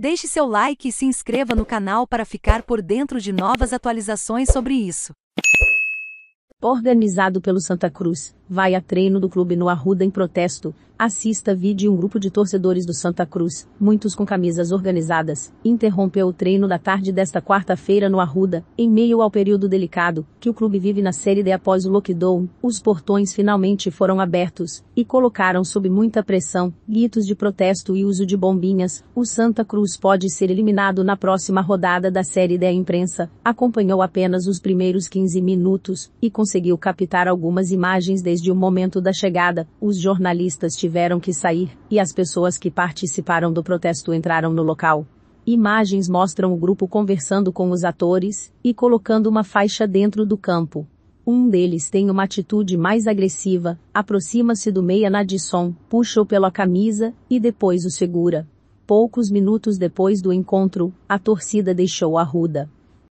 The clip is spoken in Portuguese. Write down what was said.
Deixe seu like e se inscreva no canal para ficar por dentro de novas atualizações sobre isso organizado pelo Santa Cruz, vai a treino do clube no Arruda em protesto, assista vídeo um grupo de torcedores do Santa Cruz, muitos com camisas organizadas, interrompeu o treino da tarde desta quarta-feira no Arruda, em meio ao período delicado que o clube vive na Série D após o lockdown, os portões finalmente foram abertos, e colocaram sob muita pressão, gritos de protesto e uso de bombinhas, o Santa Cruz pode ser eliminado na próxima rodada da Série D a imprensa, acompanhou apenas os primeiros 15 minutos, e com conseguiu captar algumas imagens desde o momento da chegada, os jornalistas tiveram que sair, e as pessoas que participaram do protesto entraram no local. Imagens mostram o grupo conversando com os atores, e colocando uma faixa dentro do campo. Um deles tem uma atitude mais agressiva, aproxima-se do meia na puxa-o pela camisa, e depois o segura. Poucos minutos depois do encontro, a torcida deixou a ruda.